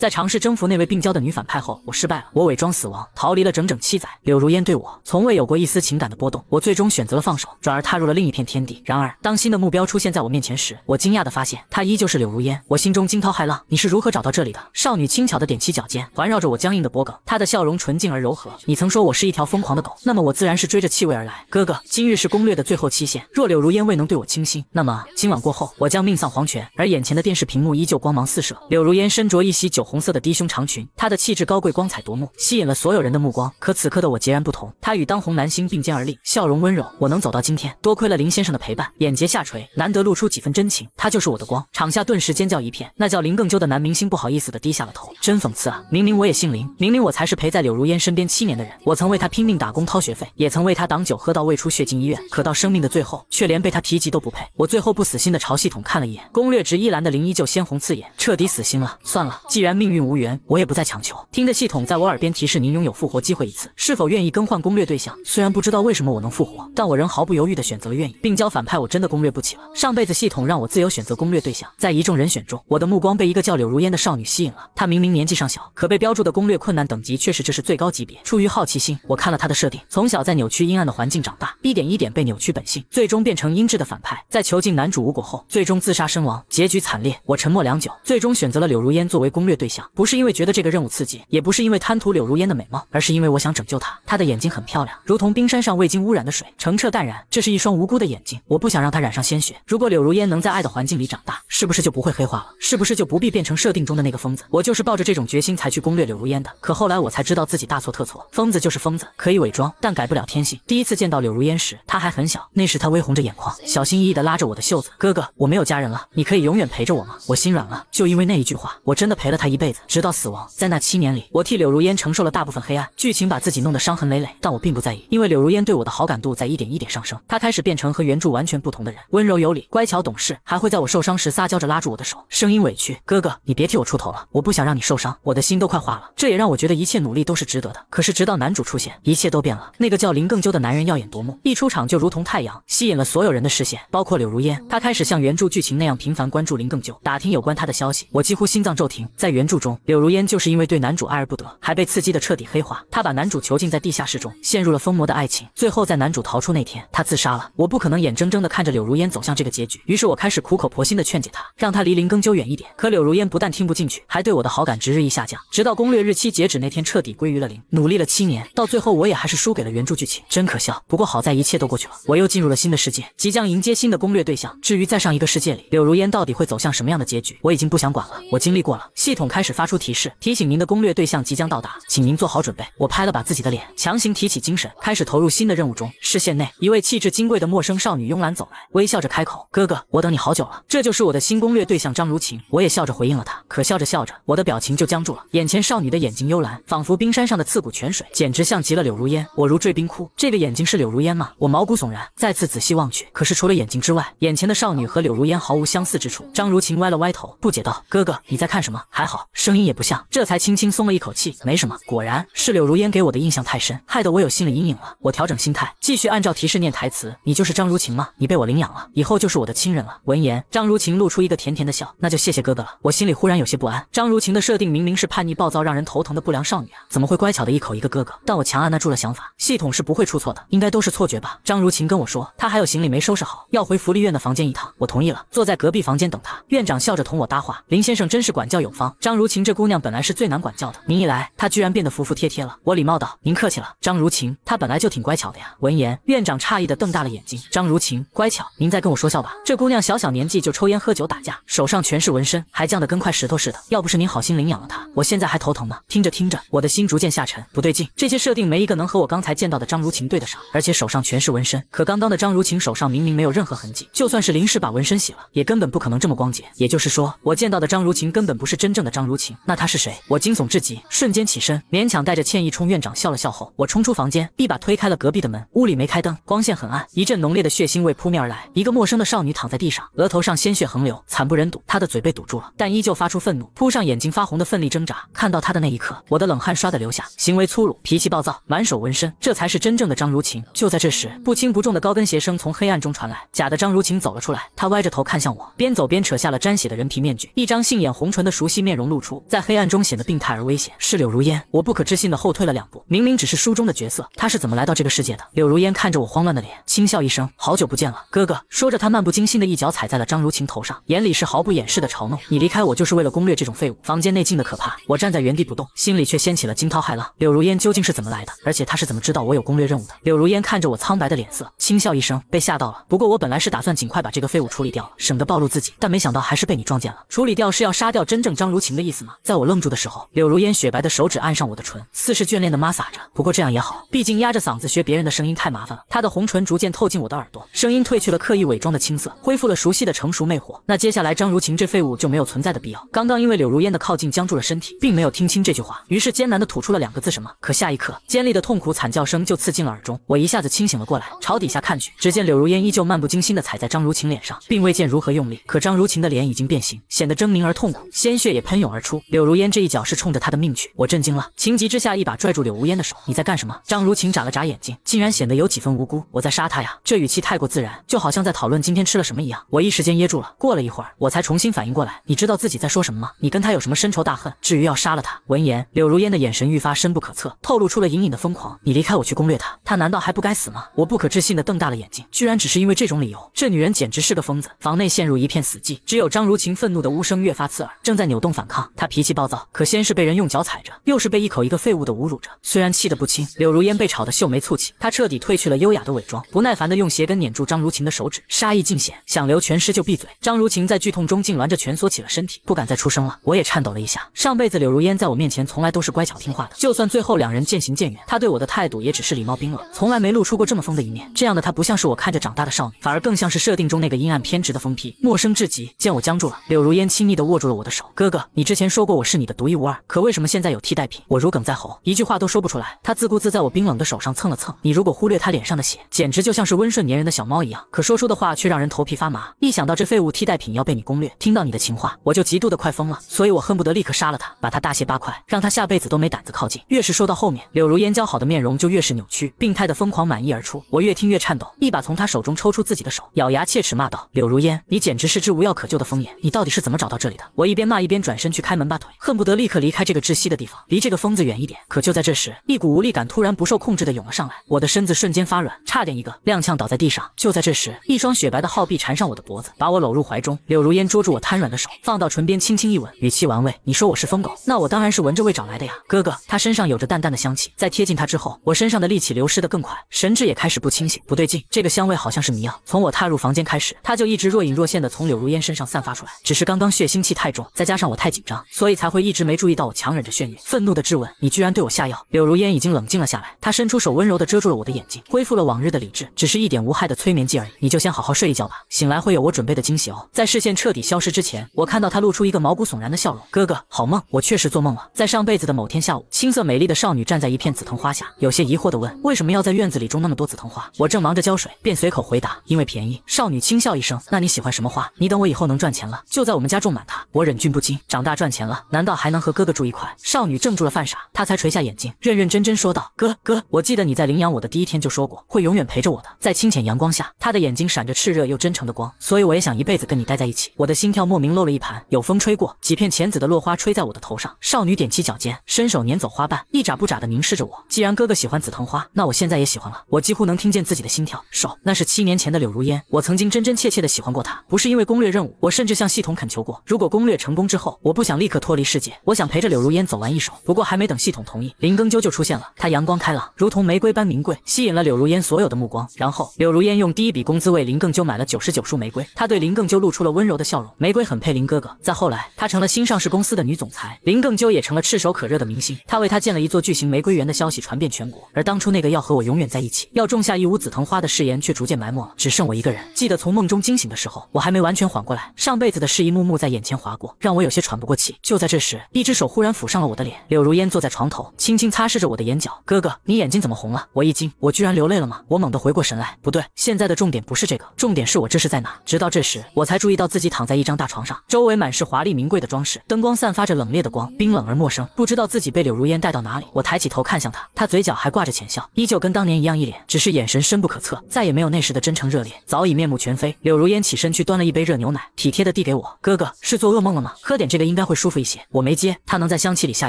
在尝试征服那位病娇的女反派后，我失败了。我伪装死亡，逃离了整整七载。柳如烟对我从未有过一丝情感的波动，我最终选择了放手，转而踏入了另一片天地。然而，当新的目标出现在我面前时，我惊讶的发现她依旧是柳如烟。我心中惊涛骇浪。你是如何找到这里的？少女轻巧的踮起脚尖，环绕着我僵硬的脖颈，她的笑容纯净而柔和。你曾说我是一条疯狂的狗，那么我自然是追着气味而来。哥哥，今日是攻略的最后期限，若柳如烟未能对我倾心，那么今晚过后，我将命丧黄泉。而眼前的电视屏幕依旧光芒四射，柳如烟身着一袭酒。红色的低胸长裙，她的气质高贵，光彩夺目，吸引了所有人的目光。可此刻的我截然不同，她与当红男星并肩而立，笑容温柔。我能走到今天，多亏了林先生的陪伴。眼睫下垂，难得露出几分真情。他就是我的光。场下顿时尖叫一片。那叫林更揪的男明星不好意思的低下了头，真讽刺啊！明明我也姓林，明明我才是陪在柳如烟身边七年的人。我曾为她拼命打工掏学费，也曾为她挡酒喝到胃出血进医院，可到生命的最后，却连被她提及都不配。我最后不死心的朝系统看了一眼，攻略值一栏的林依旧鲜红刺眼，彻底死心了。算了，既然。命运无缘，我也不再强求。听着系统在我耳边提示：“您拥有复活机会一次，是否愿意更换攻略对象？”虽然不知道为什么我能复活，但我仍毫不犹豫的选择了愿意。病娇反派我真的攻略不起了。上辈子系统让我自由选择攻略对象，在一众人选中，我的目光被一个叫柳如烟的少女吸引了。她明明年纪尚小，可被标注的攻略困难等级却是这是最高级别。出于好奇心，我看了她的设定：从小在扭曲阴暗的环境长大，一点一点被扭曲本性，最终变成阴质的反派。在囚禁男主无果后，最终自杀身亡，结局惨烈。我沉默良久，最终选择了柳如烟作为攻略对。不是因为觉得这个任务刺激，也不是因为贪图柳如烟的美貌，而是因为我想拯救她。她的眼睛很漂亮，如同冰山上未经污染的水，澄澈淡然。这是一双无辜的眼睛，我不想让她染上鲜血。如果柳如烟能在爱的环境里长大，是不是就不会黑化了？是不是就不必变成设定中的那个疯子？我就是抱着这种决心才去攻略柳如烟的。可后来我才知道自己大错特错。疯子就是疯子，可以伪装，但改不了天性。第一次见到柳如烟时，她还很小，那时她微红着眼眶，小心翼翼地拉着我的袖子：“哥哥，我没有家人了，你可以永远陪着我吗？”我心软了，就因为那一句话，我真的陪了她一。辈子，直到死亡。在那七年里，我替柳如烟承受了大部分黑暗剧情，把自己弄得伤痕累累，但我并不在意，因为柳如烟对我的好感度在一点一点上升。她开始变成和原著完全不同的人，温柔有礼，乖巧懂事，还会在我受伤时撒娇着拉住我的手，声音委屈：“哥哥，你别替我出头了，我不想让你受伤，我的心都快化了。”这也让我觉得一切努力都是值得的。可是直到男主出现，一切都变了。那个叫林更鸠的男人耀眼夺目，一出场就如同太阳，吸引了所有人的视线，包括柳如烟。他开始像原著剧情那样频繁关注林更鸠，打听有关他的消息。我几乎心脏骤停，在原。原著中，柳如烟就是因为对男主爱而不得，还被刺激的彻底黑化。她把男主囚禁在地下室中，陷入了疯魔的爱情。最后在男主逃出那天，她自杀了。我不可能眼睁睁的看着柳如烟走向这个结局，于是我开始苦口婆心的劝解她，让她离林更究远一点。可柳如烟不但听不进去，还对我的好感值日益下降，直到攻略日期截止那天彻底归于了零。努力了七年，到最后我也还是输给了原著剧情，真可笑。不过好在一切都过去了，我又进入了新的世界，即将迎接新的攻略对象。至于在上一个世界里，柳如烟到底会走向什么样的结局，我已经不想管了。我经历过了，系统。开始发出提示，提醒您的攻略对象即将到达，请您做好准备。我拍了把自己的脸，强行提起精神，开始投入新的任务中。视线内，一位气质金贵的陌生少女慵懒走来，微笑着开口：“哥哥，我等你好久了。”这就是我的新攻略对象张如晴。我也笑着回应了她，可笑着笑着，我的表情就僵住了。眼前少女的眼睛幽蓝，仿佛冰山上的刺骨泉水，简直像极了柳如烟。我如坠冰窟，这个眼睛是柳如烟吗？我毛骨悚然，再次仔细望去，可是除了眼睛之外，眼前的少女和柳如烟毫无相似之处。张如晴歪了歪头，不解道：“哥哥，你在看什么？还好。”声音也不像，这才轻轻松了一口气，没什么。果然，是柳如烟给我的印象太深，害得我有心理阴影了。我调整心态，继续按照提示念台词。你就是张如晴吗？你被我领养了，以后就是我的亲人了。闻言，张如晴露出一个甜甜的笑，那就谢谢哥哥了。我心里忽然有些不安。张如晴的设定明明是叛逆、暴躁、让人头疼的不良少女啊，怎么会乖巧的一口一个哥哥？但我强按捺住了想法，系统是不会出错的，应该都是错觉吧。张如晴跟我说，她还有行李没收拾好，要回福利院的房间一趟。我同意了，坐在隔壁房间等她。院长笑着同我搭话，林先生真是管教有方。张如晴这姑娘本来是最难管教的，您一来，她居然变得服服帖帖了。我礼貌道：“您客气了。”张如晴，她本来就挺乖巧的呀。闻言，院长诧异的瞪大了眼睛：“张如晴乖巧？您在跟我说笑吧？这姑娘小小年纪就抽烟喝酒打架，手上全是纹身，还犟得跟块石头似的。要不是您好心领养了她，我现在还头疼呢。”听着听着，我的心逐渐下沉，不对劲，这些设定没一个能和我刚才见到的张如晴对得上，而且手上全是纹身。可刚刚的张如晴手上明明没有任何痕迹，就算是临时把纹身洗了，也根本不可能这么光洁。也就是说，我见到的张如晴根本不是真正的张。张如晴？那她是谁？我惊悚至极，瞬间起身，勉强带着歉意冲院长笑了笑后，我冲出房间，一把推开了隔壁的门。屋里没开灯，光线很暗，一阵浓烈的血腥味扑面而来。一个陌生的少女躺在地上，额头上鲜血横流，惨不忍睹。她的嘴被堵住了，但依旧发出愤怒，扑上眼睛发红的奋力挣扎。看到她的那一刻，我的冷汗唰地流下。行为粗鲁，脾气暴躁，满手纹身，这才是真正的张如晴。就在这时，不轻不重的高跟鞋声从黑暗中传来。假的张如晴走了出来，她歪着头看向我，边走边扯下了沾血的人皮面具，一张杏眼红唇的熟悉面容。露出在黑暗中显得病态而危险，是柳如烟。我不可置信的后退了两步，明明只是书中的角色，她是怎么来到这个世界的？柳如烟看着我慌乱的脸，轻笑一声，好久不见了，哥哥。说着，她漫不经心的一脚踩在了张如晴头上，眼里是毫不掩饰的嘲弄。你离开我就是为了攻略这种废物？房间内静的可怕，我站在原地不动，心里却掀起了惊涛骇浪。柳如烟究竟是怎么来的？而且她是怎么知道我有攻略任务的？柳如烟看着我苍白的脸色，轻笑一声，被吓到了。不过我本来是打算尽快把这个废物处理掉，省得暴露自己，但没想到还是被你撞见了。处理掉是要杀掉真正张如晴。的意思吗？在我愣住的时候，柳如烟雪白的手指按上我的唇，似是眷恋的摩挲着。不过这样也好，毕竟压着嗓子学别人的声音太麻烦了。她的红唇逐渐透进我的耳朵，声音褪去了刻意伪装的青涩，恢复了熟悉的成熟魅惑。那接下来张如晴这废物就没有存在的必要。刚刚因为柳如烟的靠近僵住了身体，并没有听清这句话，于是艰难地吐出了两个字什么。可下一刻，尖利的痛苦惨叫声就刺进了耳中，我一下子清醒了过来，朝底下看去，只见柳如烟依旧漫不经心地踩在张如晴脸上，并未见如何用力。可张如晴的脸已经变形，显得狰狞而痛苦，鲜血也喷涌。而出，柳如烟这一脚是冲着他的命去，我震惊了，情急之下一把拽住柳如烟的手，你在干什么？张如晴眨了眨眼睛，竟然显得有几分无辜，我在杀他呀，这语气太过自然，就好像在讨论今天吃了什么一样。我一时间噎住了，过了一会儿，我才重新反应过来，你知道自己在说什么吗？你跟他有什么深仇大恨？至于要杀了他？闻言，柳如烟的眼神愈发深不可测，透露出了隐隐的疯狂。你离开我去攻略他，他难道还不该死吗？我不可置信的瞪大了眼睛，居然只是因为这种理由，这女人简直是个疯子。房内陷入一片死寂，只有张如晴愤怒的呜声越发刺耳，正在扭动反抗。他脾气暴躁，可先是被人用脚踩着，又是被一口一个废物的侮辱着，虽然气得不轻，柳如烟被吵得秀眉蹙起，她彻底褪去了优雅的伪装，不耐烦地用鞋跟碾住张如晴的手指，杀意尽显，想留全尸就闭嘴。张如晴在剧痛中痉挛着蜷缩起了身体，不敢再出声了。我也颤抖了一下，上辈子柳如烟在我面前从来都是乖巧听话的，就算最后两人渐行渐远，她对我的态度也只是礼貌冰冷，从来没露出过这么疯的一面。这样的她不像是我看着长大的少女，反而更像是设定中那个阴暗偏执的疯批，陌生至极。见我僵住了，柳如烟亲昵地握住了我的手，哥哥。你之前说过我是你的独一无二，可为什么现在有替代品？我如鲠在喉，一句话都说不出来。他自顾自在我冰冷的手上蹭了蹭。你如果忽略他脸上的血，简直就像是温顺粘人的小猫一样。可说出的话却让人头皮发麻。一想到这废物替代品要被你攻略，听到你的情话，我就嫉妒得快疯了。所以我恨不得立刻杀了他，把他大卸八块，让他下辈子都没胆子靠近。越是说到后面，柳如烟姣好的面容就越是扭曲，病态的疯狂满意而出。我越听越颤抖，一把从他手中抽出自己的手，咬牙切齿骂道：“柳如烟，你简直是只无药可救的疯眼！你到底是怎么找到这里的？”我一边骂一边转身。去开门吧，腿恨不得立刻离开这个窒息的地方，离这个疯子远一点。可就在这时，一股无力感突然不受控制的涌了上来，我的身子瞬间发软，差点一个踉跄倒在地上。就在这时，一双雪白的皓臂缠上我的脖子，把我搂入怀中。柳如烟捉住我瘫软的手，放到唇边轻轻一吻，语气玩味：“你说我是疯狗，那我当然是闻着味找来的呀。”哥哥，他身上有着淡淡的香气，在贴近他之后，我身上的力气流失的更快，神智也开始不清醒。不对劲，这个香味好像是迷药。从我踏入房间开始，他就一直若隐若现的从柳如烟身上散发出来，只是刚刚血腥气太重，再加上我太紧。紧张，所以才会一直没注意到。我强忍着眩晕，愤怒的质问：“你居然对我下药！”柳如烟已经冷静了下来，她伸出手，温柔的遮住了我的眼睛，恢复了往日的理智。只是一点无害的催眠剂而已，你就先好好睡一觉吧，醒来会有我准备的惊喜哦。在视线彻底消失之前，我看到她露出一个毛骨悚然的笑容。哥哥，好梦。我确实做梦了，在上辈子的某天下午，青涩美丽的少女站在一片紫藤花下，有些疑惑的问：“为什么要在院子里种那么多紫藤花？”我正忙着浇水，便随口回答：“因为便宜。”少女轻笑一声：“那你喜欢什么花？你等我以后能赚钱了，就在我们家种满它。”我忍俊不禁，长大。大赚钱了，难道还能和哥哥住一块？少女怔住了，犯傻。她才垂下眼睛，认认真真说道：“哥哥，我记得你在领养我的第一天就说过，会永远陪着我的。在清浅阳光下，她的眼睛闪着炽热又真诚的光。所以我也想一辈子跟你待在一起。”我的心跳莫名漏了一盘，有风吹过，几片浅紫的落花吹在我的头上。少女踮起脚尖，伸手撵走花瓣，一眨不眨地凝视着我。既然哥哥喜欢紫藤花，那我现在也喜欢了。我几乎能听见自己的心跳。手，那是七年前的柳如烟，我曾经真真切切的喜欢过她，不是因为攻略任务。我甚至向系统恳求过，如果攻略成功之后，我。不想立刻脱离世界，我想陪着柳如烟走完一生。不过还没等系统同意，林更究就出现了。他阳光开朗，如同玫瑰般名贵，吸引了柳如烟所有的目光。然后柳如烟用第一笔工资为林更究买了九十九束玫瑰，她对林更究露出了温柔的笑容。玫瑰很配林哥哥。再后来，她成了新上市公司的女总裁，林更究也成了炙手可热的明星。她为他建了一座巨型玫瑰园的消息传遍全国，而当初那个要和我永远在一起，要种下一屋紫藤花的誓言却逐渐埋没了，只剩我一个人。记得从梦中惊醒的时候，我还没完全缓过来，上辈子的事一幕幕在眼前划过，让我有些喘不过。过气。就在这时，一只手忽然抚上了我的脸。柳如烟坐在床头，轻轻擦拭着我的眼角。哥哥，你眼睛怎么红了？我一惊，我居然流泪了吗？我猛地回过神来，不对，现在的重点不是这个，重点是我这是在哪？直到这时，我才注意到自己躺在一张大床上，周围满是华丽名贵的装饰，灯光散发着冷冽的光，冰冷而陌生。不知道自己被柳如烟带到哪里。我抬起头看向她，她嘴角还挂着浅笑，依旧跟当年一样一脸，只是眼神深不可测，再也没有那时的真诚热烈，早已面目全非。柳如烟起身去端了一杯热牛奶，体贴地递给我。哥哥是做噩梦了吗？喝点这个应。该会舒服一些，我没接。他能在香气里下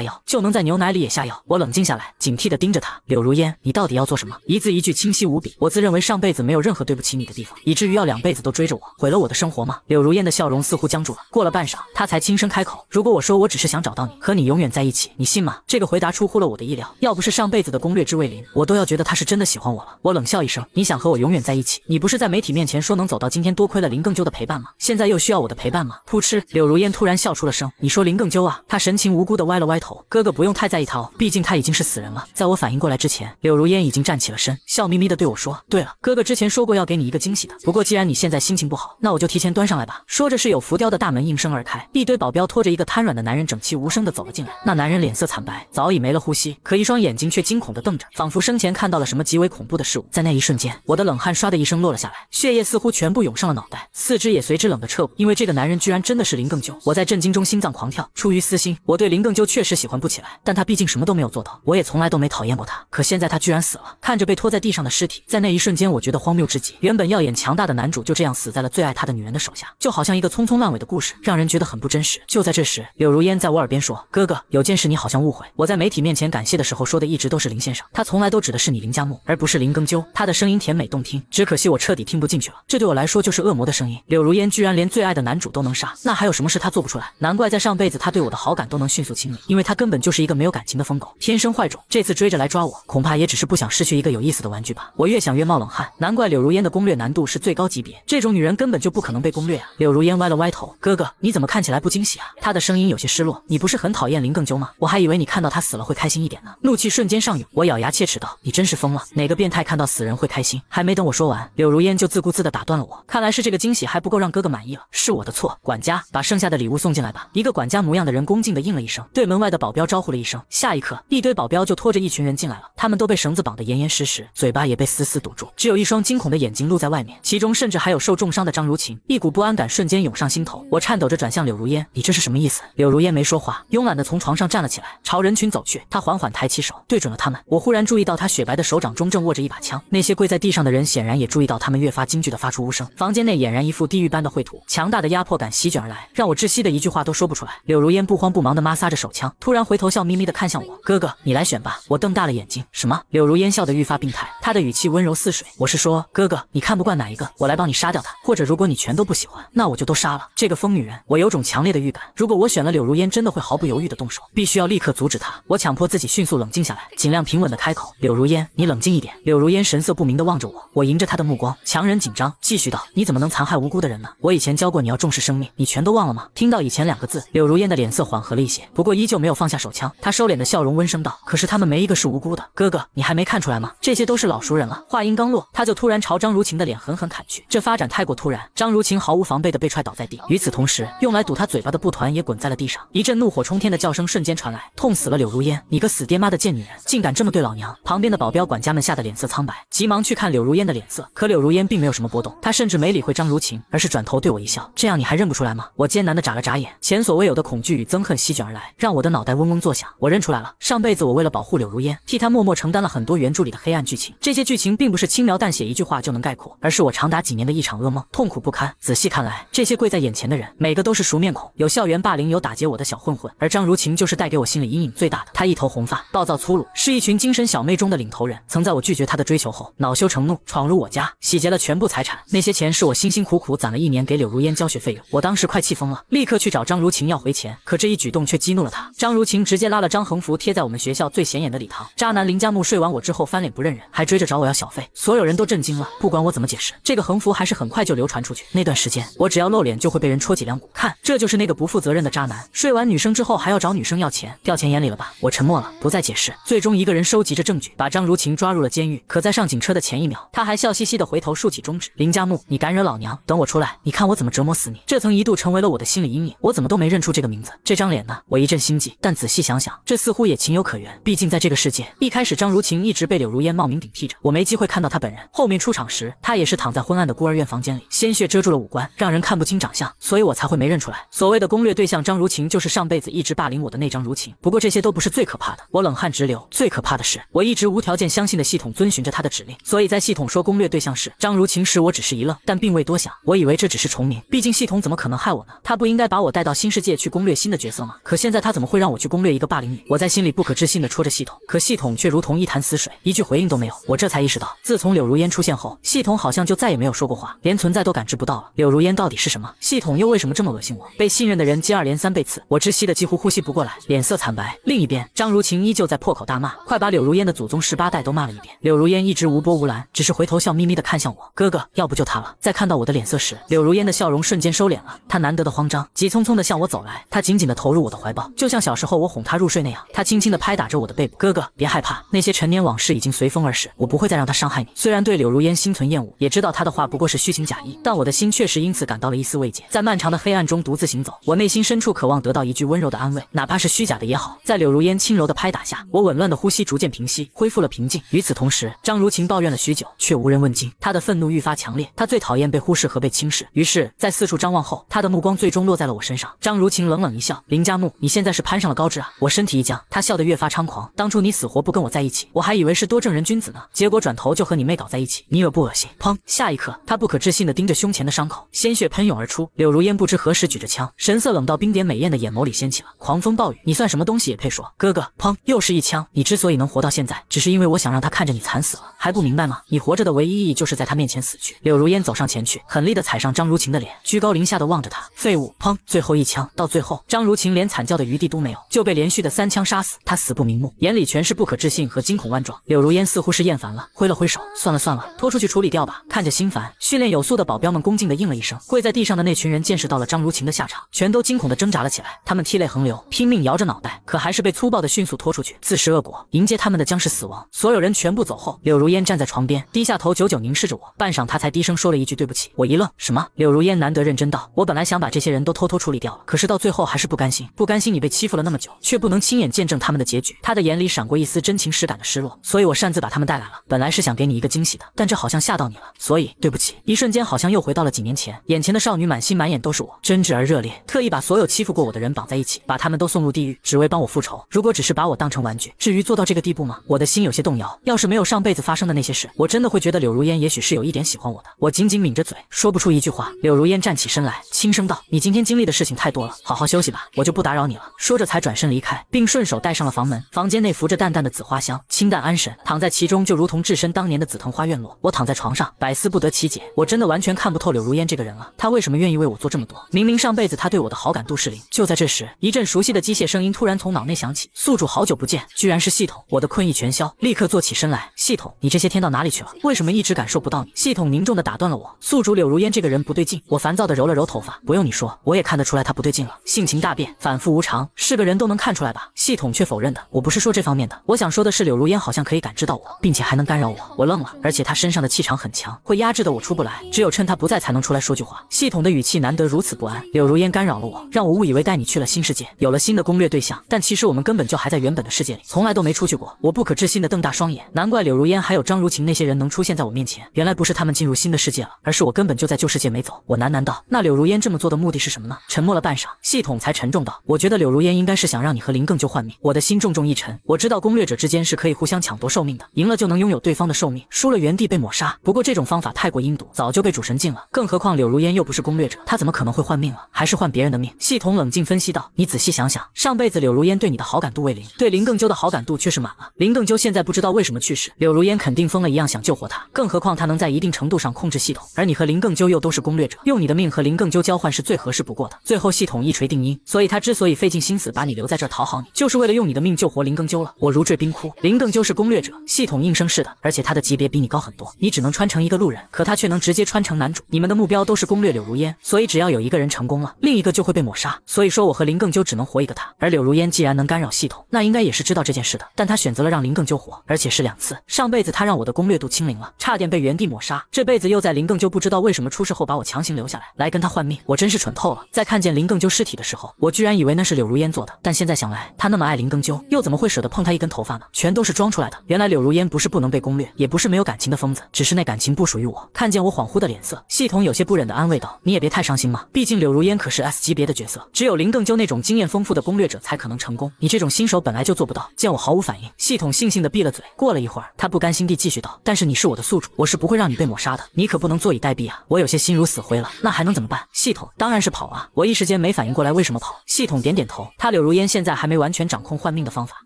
药，就能在牛奶里也下药。我冷静下来，警惕地盯着他。柳如烟，你到底要做什么？一字一句清晰无比。我自认为上辈子没有任何对不起你的地方，以至于要两辈子都追着我，毁了我的生活吗？柳如烟的笑容似乎僵住了，过了半晌，她才轻声开口：“如果我说我只是想找到你，和你永远在一起，你信吗？”这个回答出乎了我的意料。要不是上辈子的攻略之未林，我都要觉得他是真的喜欢我了。我冷笑一声：“你想和我永远在一起？你不是在媒体面前说能走到今天多亏了林更究的陪伴吗？现在又需要我的陪伴吗？”扑哧，柳如烟突然笑出了声。你说林更鸠啊？他神情无辜的歪了歪头。哥哥不用太在意他，哦，毕竟他已经是死人了。在我反应过来之前，柳如烟已经站起了身，笑眯眯的对我说：“对了，哥哥之前说过要给你一个惊喜的。不过既然你现在心情不好，那我就提前端上来吧。”说着，是有浮雕的大门应声而开，一堆保镖拖着一个瘫软的男人，整齐无声的走了进来。那男人脸色惨白，早已没了呼吸，可一双眼睛却惊恐的瞪着，仿佛生前看到了什么极为恐怖的事物。在那一瞬间，我的冷汗唰的一声落了下来，血液似乎全部涌上了脑袋，四肢也随之冷得彻骨。因为这个男人居然真的是林更鸠！我在震惊中心。脏狂跳，出于私心，我对林更纠确实喜欢不起来，但他毕竟什么都没有做到，我也从来都没讨厌过他。可现在他居然死了，看着被拖在地上的尸体，在那一瞬间，我觉得荒谬至极。原本耀眼强大的男主就这样死在了最爱他的女人的手下，就好像一个匆匆烂尾的故事，让人觉得很不真实。就在这时，柳如烟在我耳边说：“哥哥，有件事你好像误会，我在媒体面前感谢的时候说的一直都是林先生，他从来都指的是你林家木，而不是林更究。他的声音甜美动听，只可惜我彻底听不进去了，这对我来说就是恶魔的声音。柳如烟居然连最爱的男主都能杀，那还有什么事他做不出来？难怪。在上辈子他对我的好感都能迅速清理，因为他根本就是一个没有感情的疯狗，天生坏种。这次追着来抓我，恐怕也只是不想失去一个有意思的玩具吧。我越想越冒冷汗，难怪柳如烟的攻略难度是最高级别，这种女人根本就不可能被攻略啊。柳如烟歪了歪头，哥哥你怎么看起来不惊喜啊？她的声音有些失落。你不是很讨厌林更鸠吗？我还以为你看到他死了会开心一点呢。怒气瞬间上涌，我咬牙切齿道，你真是疯了，哪个变态看到死人会开心？还没等我说完，柳如烟就自顾自地打断了我。看来是这个惊喜还不够让哥哥满意了，是我的错。管家把剩下的礼物送进来吧。一个管家模样的人恭敬的应了一声，对门外的保镖招呼了一声。下一刻，一堆保镖就拖着一群人进来了，他们都被绳子绑得严严实实，嘴巴也被死死堵住，只有一双惊恐的眼睛露在外面，其中甚至还有受重伤的张如晴。一股不安感瞬间涌上心头，我颤抖着转向柳如烟，你这是什么意思？柳如烟没说话，慵懒的从床上站了起来，朝人群走去。她缓缓抬起手，对准了他们。我忽然注意到她雪白的手掌中正握着一把枪。那些跪在地上的人显然也注意到，他们越发惊惧的发出呜声。房间内俨然一副地狱般的绘图，强大的压迫感席卷而来，让我窒息的一句话都说。不出来。柳如烟不慌不忙地抹挲着手枪，突然回头笑眯眯地看向我：“哥哥，你来选吧。”我瞪大了眼睛，什么？柳如烟笑得愈发病态，她的语气温柔似水。我是说，哥哥，你看不惯哪一个，我来帮你杀掉他。或者如果你全都不喜欢，那我就都杀了。这个疯女人，我有种强烈的预感，如果我选了柳如烟，真的会毫不犹豫地动手，必须要立刻阻止她。我强迫自己迅速冷静下来，尽量平稳地开口：“柳如烟，你冷静一点。”柳如烟神色不明地望着我，我迎着她的目光，强忍紧张，继续道：“你怎么能残害无辜的人呢？我以前教过你要重视生命，你全都忘了吗？”听到以前两个字。柳如烟的脸色缓和了一些，不过依旧没有放下手枪。她收敛的笑容，温声道：“可是他们没一个是无辜的，哥哥，你还没看出来吗？这些都是老熟人了。”话音刚落，她就突然朝张如晴的脸狠狠砍去。这发展太过突然，张如晴毫无防备的被踹倒在地。与此同时，用来堵她嘴巴的布团也滚在了地上。一阵怒火冲天的叫声瞬间传来，痛死了！柳如烟，你个死爹妈的贱女人，竟敢这么对老娘！旁边的保镖管家们吓得脸色苍白，急忙去看柳如烟的脸色。可柳如烟并没有什么波动，她甚至没理会张如晴，而是转头对我一笑：“这样你还认不出来吗？”我艰难地眨了眨眼，前所。所未有的恐惧与憎恨席卷而来，让我的脑袋嗡嗡作响。我认出来了，上辈子我为了保护柳如烟，替她默默承担了很多原著里的黑暗剧情。这些剧情并不是轻描淡写一句话就能概括，而是我长达几年的一场噩梦，痛苦不堪。仔细看来，这些跪在眼前的人，每个都是熟面孔，有校园霸凌，有打劫我的小混混，而张如晴就是带给我心里阴影最大的。她一头红发，暴躁粗鲁，是一群精神小妹中的领头人。曾在我拒绝她的追求后，恼羞成怒，闯入我家，洗劫了全部财产。那些钱是我辛辛苦苦攒了一年给柳如烟交学费用，我当时快气疯了，立刻去找张如晴。要回钱，可这一举动却激怒了他。张如晴直接拉了张横幅贴在我们学校最显眼的礼堂。渣男林佳木睡完我之后翻脸不认人，还追着找我要小费。所有人都震惊了，不管我怎么解释，这个横幅还是很快就流传出去。那段时间，我只要露脸就会被人戳脊梁骨。看，这就是那个不负责任的渣男。睡完女生之后还要找女生要钱，掉钱眼里了吧？我沉默了，不再解释。最终一个人收集着证据，把张如晴抓入了监狱。可在上警车的前一秒，他还笑嘻嘻的回头竖起中指。林佳木，你敢惹老娘，等我出来，你看我怎么折磨死你。这曾一度成为了我的心理阴影，我怎么都没。认出这个名字，这张脸呢？我一阵心悸，但仔细想想，这似乎也情有可原。毕竟在这个世界，一开始张如晴一直被柳如烟冒名顶替着，我没机会看到她本人。后面出场时，她也是躺在昏暗的孤儿院房间里，鲜血遮住了五官，让人看不清长相，所以我才会没认出来。所谓的攻略对象张如晴，就是上辈子一直霸凌我的那张如晴。不过这些都不是最可怕的，我冷汗直流。最可怕的是，我一直无条件相信的系统遵循着他的指令，所以在系统说攻略对象是张如晴时，我只是一愣，但并未多想，我以为这只是重名，毕竟系统怎么可能害我呢？他不应该把我带到新。世界去攻略新的角色吗？可现在他怎么会让我去攻略一个霸凌女？我在心里不可置信的戳着系统，可系统却如同一潭死水，一句回应都没有。我这才意识到，自从柳如烟出现后，系统好像就再也没有说过话，连存在都感知不到了。柳如烟到底是什么？系统又为什么这么恶心我？被信任的人接二连三被刺，我窒息的几乎呼吸不过来，脸色惨白。另一边，张如晴依旧在破口大骂，快把柳如烟的祖宗十八代都骂了一遍。柳如烟一直无波无澜，只是回头笑眯眯的看向我，哥哥，要不就他了。在看到我的脸色时，柳如烟的笑容瞬间收敛了，她难得的慌张，急匆匆的向。我走来，他紧紧地投入我的怀抱，就像小时候我哄他入睡那样。他轻轻地拍打着我的背部，哥哥别害怕，那些陈年往事已经随风而逝，我不会再让他伤害你。虽然对柳如烟心存厌恶，也知道他的话不过是虚情假意，但我的心确实因此感到了一丝慰藉。在漫长的黑暗中独自行走，我内心深处渴望得到一句温柔的安慰，哪怕是虚假的也好。在柳如烟轻柔的拍打下，我紊乱的呼吸逐渐平息，恢复了平静。与此同时，张如晴抱怨了许久，却无人问津，她的愤怒愈发强烈。她最讨厌被忽视和被轻视，于是，在四处张望后，她的目光最终落在了我身上。张。张如晴冷冷一笑，林佳木，你现在是攀上了高枝啊！我身体一僵，他笑得越发猖狂。当初你死活不跟我在一起，我还以为是多正人君子呢，结果转头就和你妹搞在一起，你恶不恶心？砰！下一刻，他不可置信地盯着胸前的伤口，鲜血喷涌而出。柳如烟不知何时举着枪，神色冷到冰点，美艳的眼眸里掀起了狂风暴雨。你算什么东西也配说哥哥？砰！又是一枪。你之所以能活到现在，只是因为我想让他看着你惨死了，还不明白吗？你活着的唯一意义就是在他面前死去。柳如烟走上前去，狠厉地踩上张如晴的脸，居高临下地望着他，废物！砰！最后一枪。到最后，张如晴连惨叫的余地都没有，就被连续的三枪杀死。他死不瞑目，眼里全是不可置信和惊恐万状。柳如烟似乎是厌烦了，挥了挥手，算了算了，拖出去处理掉吧。看着心烦，训练有素的保镖们恭敬地应了一声，跪在地上的那群人见识到了张如晴的下场，全都惊恐地挣扎了起来。他们涕泪横流，拼命摇着脑袋，可还是被粗暴地迅速拖出去，自食恶果。迎接他们的将是死亡。所有人全部走后，柳如烟站在床边，低下头，久久凝视着我。半晌，他才低声说了一句：“对不起。”我一愣，什么？柳如烟难得认真道：“我本来想把这些人都偷偷处理掉了。”可是到最后还是不甘心，不甘心你被欺负了那么久，却不能亲眼见证他们的结局。他的眼里闪过一丝真情实感的失落，所以我擅自把他们带来了，本来是想给你一个惊喜的，但这好像吓到你了，所以对不起。一瞬间好像又回到了几年前，眼前的少女满心满眼都是我，真挚而热烈，特意把所有欺负过我的人绑在一起，把他们都送入地狱，只为帮我复仇。如果只是把我当成玩具，至于做到这个地步吗？我的心有些动摇。要是没有上辈子发生的那些事，我真的会觉得柳如烟也许是有一点喜欢我的。我紧紧抿着嘴，说不出一句话。柳如烟站起身来，轻声道：“你今天经历的事情太多。”好好休息吧，我就不打扰你了。说着才转身离开，并顺手带上了房门。房间内浮着淡淡的紫花香，清淡安神，躺在其中就如同置身当年的紫藤花院落。我躺在床上，百思不得其解，我真的完全看不透柳如烟这个人了。她为什么愿意为我做这么多？明明上辈子她对我的好感度是零。就在这时，一阵熟悉的机械声音突然从脑内响起：“宿主好久不见，居然是系统。”我的困意全消，立刻坐起身来。系统，你这些天到哪里去了？为什么一直感受不到你？系统凝重的打断了我：“宿主柳如烟这个人不对劲。”我烦躁的揉了揉头发，不用你说，我也看得出来她不对。近了，性情大变，反复无常，是个人都能看出来吧？系统却否认的，我不是说这方面的，我想说的是柳如烟好像可以感知到我，并且还能干扰我。我愣了，而且她身上的气场很强，会压制的我出不来，只有趁她不在才能出来说句话。系统的语气难得如此不安。柳如烟干扰了我，让我误以为带你去了新世界，有了新的攻略对象，但其实我们根本就还在原本的世界里，从来都没出去过。我不可置信的瞪大双眼，难怪柳如烟还有张如晴那些人能出现在我面前，原来不是他们进入新的世界了，而是我根本就在旧世界没走。我喃喃道，那柳如烟这么做的目的是什么呢？沉默了半。系统才沉重道：“我觉得柳如烟应该是想让你和林更纠换命。”我的心重重一沉。我知道攻略者之间是可以互相抢夺寿命的，赢了就能拥有对方的寿命，输了原地被抹杀。不过这种方法太过阴毒，早就被主神禁了。更何况柳如烟又不是攻略者，她怎么可能会换命了？还是换别人的命？系统冷静分析道：“你仔细想想，上辈子柳如烟对你的好感度为零，对林更究的好感度却是满了。林更究现在不知道为什么去世，柳如烟肯定疯了一样想救活他。更何况他能在一定程度上控制系统，而你和林更究又都是攻略者，用你的命和林更究交换是最合适不过的。”最后系。统。统一锤定音，所以他之所以费尽心思把你留在这儿讨好你，就是为了用你的命救活林更鸠了。我如坠冰窟，林更鸠是攻略者，系统应声似的，而且他的级别比你高很多，你只能穿成一个路人，可他却能直接穿成男主。你们的目标都是攻略柳如烟，所以只要有一个人成功了，另一个就会被抹杀。所以说我和林更鸠只能活一个他，而柳如烟既然能干扰系统，那应该也是知道这件事的，但他选择了让林更鸠活，而且是两次。上辈子他让我的攻略度清零了，差点被原地抹杀，这辈子又在林更鸠不知道为什么出事后把我强行留下来，来跟他换命，我真是蠢透了。再看见林。更鸠尸体的时候，我居然以为那是柳如烟做的，但现在想来，她那么爱林更鸠，又怎么会舍得碰他一根头发呢？全都是装出来的。原来柳如烟不是不能被攻略，也不是没有感情的疯子，只是那感情不属于我。看见我恍惚的脸色，系统有些不忍地安慰道：“你也别太伤心嘛，毕竟柳如烟可是 S 级别的角色，只有林更鸠那种经验丰富的攻略者才可能成功，你这种新手本来就做不到。”见我毫无反应，系统悻悻地闭了嘴。过了一会儿，他不甘心地继续道：“但是你是我的宿主，我是不会让你被抹杀的，你可不能坐以待毙啊！”我有些心如死灰了，那还能怎么办？系统当然是跑啊！我一时间。没反应过来为什么跑，系统点点头。他柳如烟现在还没完全掌控换命的方法，